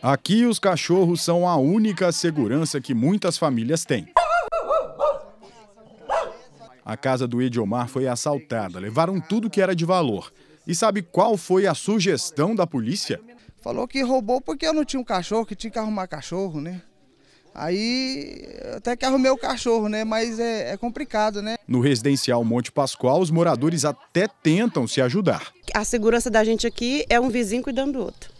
Aqui os cachorros são a única segurança que muitas famílias têm. A casa do Ediomar foi assaltada, levaram tudo que era de valor. E sabe qual foi a sugestão da polícia? Falou que roubou porque eu não tinha um cachorro, que tinha que arrumar cachorro, né? Aí até que arrumei o cachorro, né? Mas é, é, complicado, né? No residencial Monte Pascoal, os moradores até tentam se ajudar. A segurança da gente aqui é um vizinho cuidando do outro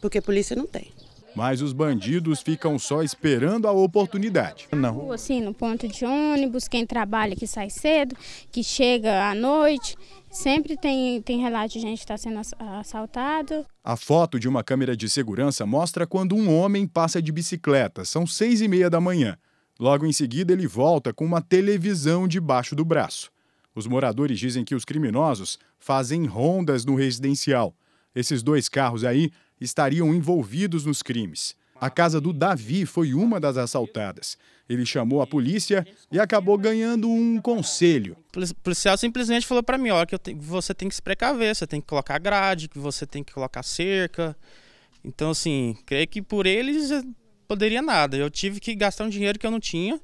porque a polícia não tem. Mas os bandidos ficam só esperando a oportunidade. Não. Assim, no ponto de ônibus, quem trabalha que sai cedo, que chega à noite, sempre tem, tem relato de gente está sendo assaltado. A foto de uma câmera de segurança mostra quando um homem passa de bicicleta, são seis e meia da manhã. Logo em seguida, ele volta com uma televisão debaixo do braço. Os moradores dizem que os criminosos fazem rondas no residencial. Esses dois carros aí estariam envolvidos nos crimes. A casa do Davi foi uma das assaltadas. Ele chamou a polícia e acabou ganhando um conselho. O policial simplesmente falou para mim: olha, que te... você tem que se precaver, você tem que colocar grade, que você tem que colocar cerca. Então, assim, creio que por eles eh, poderia nada. Eu tive que gastar um dinheiro que eu não tinha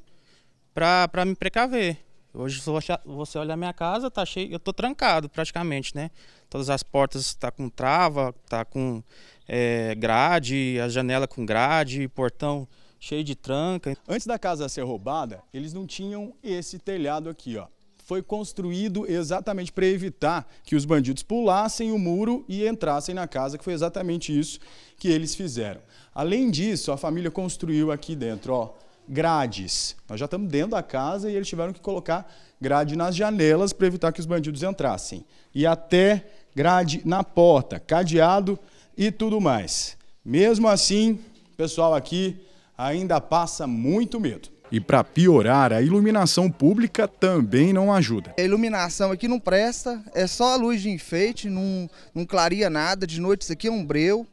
para me precaver. Hoje, se você olhar minha casa, tá cheio, eu tô trancado praticamente, né? Todas as portas tá com trava, tá com é, grade, a janela com grade, portão cheio de tranca. Antes da casa ser roubada, eles não tinham esse telhado aqui, ó. Foi construído exatamente para evitar que os bandidos pulassem o muro e entrassem na casa, que foi exatamente isso que eles fizeram. Além disso, a família construiu aqui dentro, ó, grades. Nós já estamos dentro da casa e eles tiveram que colocar grade nas janelas para evitar que os bandidos entrassem. E até grade na porta, cadeado e tudo mais. Mesmo assim, o pessoal aqui ainda passa muito medo. E para piorar, a iluminação pública também não ajuda. A iluminação aqui não presta, é só a luz de enfeite, não, não nada. De noite isso aqui é um breu.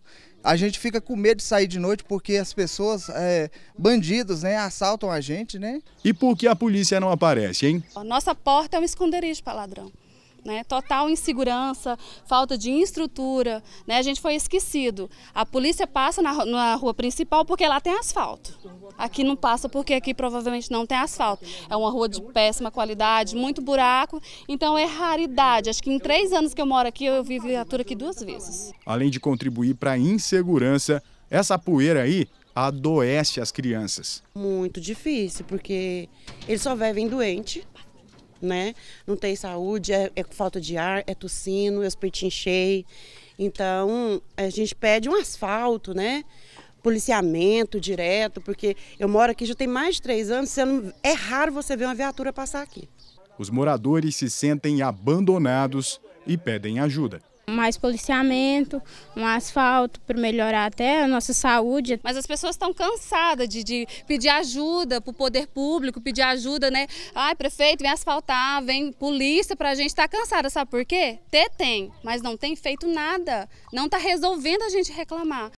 A gente fica com medo de sair de noite porque as pessoas, é, bandidos, né, assaltam a gente, né? E por que a polícia não aparece, hein? A nossa porta é um esconderijo para ladrão né? Total insegurança, falta de estrutura, né? A gente foi esquecido. A polícia passa na, na, rua principal porque lá tem asfalto. Aqui não passa porque aqui provavelmente não tem asfalto. É uma rua de péssima qualidade, muito buraco, então é raridade. Acho que em três anos que eu moro aqui eu vi viatura aqui duas vezes. Além de contribuir para a insegurança, essa poeira aí adoece as crianças. Muito difícil, porque eles só vivem doente, né? Não tem saúde, é, é falta de ar, é tossindo, é os peitinhos cheios. Então, a gente pede um asfalto, né? Policiamento direto, porque eu moro aqui já tem mais de três anos, sendo é raro você ver uma viatura passar aqui. Os moradores se sentem abandonados e pedem ajuda mais policiamento, um asfalto para melhorar até a nossa saúde. Mas as pessoas estão cansadas de, de pedir ajuda para o poder público, pedir ajuda, né? Ai, prefeito, vem asfaltar, vem polícia para a gente. Está cansada, sabe por quê? Tê tem, mas não tem feito nada. Não está resolvendo a gente reclamar.